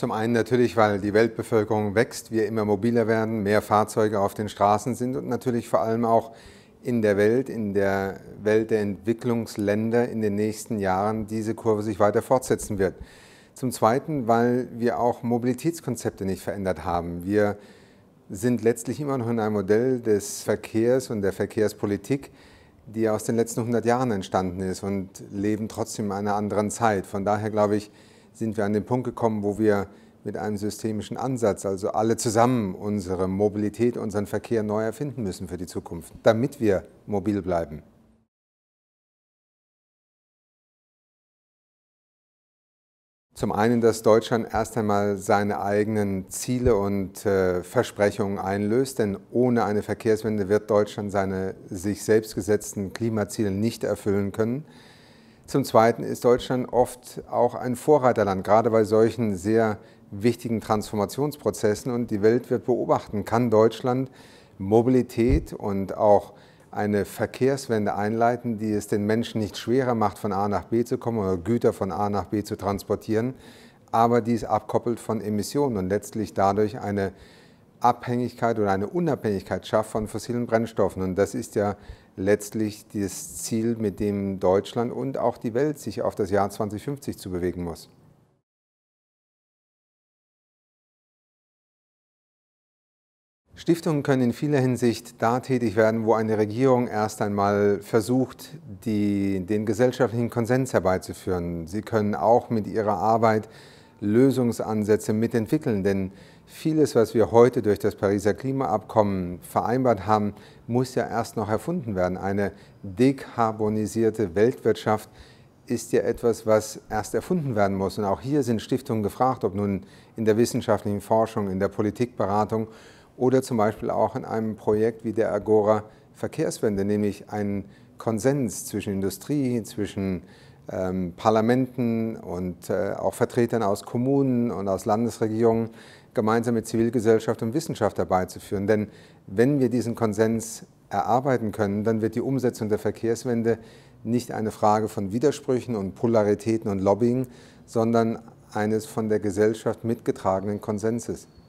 Zum einen natürlich, weil die Weltbevölkerung wächst, wir immer mobiler werden, mehr Fahrzeuge auf den Straßen sind und natürlich vor allem auch in der Welt, in der Welt der Entwicklungsländer in den nächsten Jahren diese Kurve sich weiter fortsetzen wird. Zum Zweiten, weil wir auch Mobilitätskonzepte nicht verändert haben. Wir sind letztlich immer noch in einem Modell des Verkehrs und der Verkehrspolitik, die aus den letzten 100 Jahren entstanden ist und leben trotzdem in einer anderen Zeit. Von daher glaube ich, sind wir an den Punkt gekommen, wo wir mit einem systemischen Ansatz, also alle zusammen unsere Mobilität, unseren Verkehr neu erfinden müssen für die Zukunft, damit wir mobil bleiben. Zum einen, dass Deutschland erst einmal seine eigenen Ziele und äh, Versprechungen einlöst, denn ohne eine Verkehrswende wird Deutschland seine sich selbst gesetzten Klimaziele nicht erfüllen können. Zum Zweiten ist Deutschland oft auch ein Vorreiterland, gerade bei solchen sehr wichtigen Transformationsprozessen. Und die Welt wird beobachten, kann Deutschland Mobilität und auch eine Verkehrswende einleiten, die es den Menschen nicht schwerer macht, von A nach B zu kommen oder Güter von A nach B zu transportieren, aber dies abkoppelt von Emissionen und letztlich dadurch eine Abhängigkeit oder eine Unabhängigkeit schafft von fossilen Brennstoffen. Und das ist ja letztlich das Ziel, mit dem Deutschland und auch die Welt sich auf das Jahr 2050 zu bewegen muss. Stiftungen können in vieler Hinsicht da tätig werden, wo eine Regierung erst einmal versucht, die, den gesellschaftlichen Konsens herbeizuführen. Sie können auch mit ihrer Arbeit Lösungsansätze mitentwickeln. Denn vieles, was wir heute durch das Pariser Klimaabkommen vereinbart haben, muss ja erst noch erfunden werden. Eine dekarbonisierte Weltwirtschaft ist ja etwas, was erst erfunden werden muss. Und auch hier sind Stiftungen gefragt, ob nun in der wissenschaftlichen Forschung, in der Politikberatung oder zum Beispiel auch in einem Projekt wie der Agora Verkehrswende, nämlich einen Konsens zwischen Industrie, zwischen ähm, Parlamenten und äh, auch Vertretern aus Kommunen und aus Landesregierungen gemeinsam mit Zivilgesellschaft und Wissenschaft herbeizuführen. Denn wenn wir diesen Konsens erarbeiten können, dann wird die Umsetzung der Verkehrswende nicht eine Frage von Widersprüchen und Polaritäten und Lobbying, sondern eines von der Gesellschaft mitgetragenen Konsenses.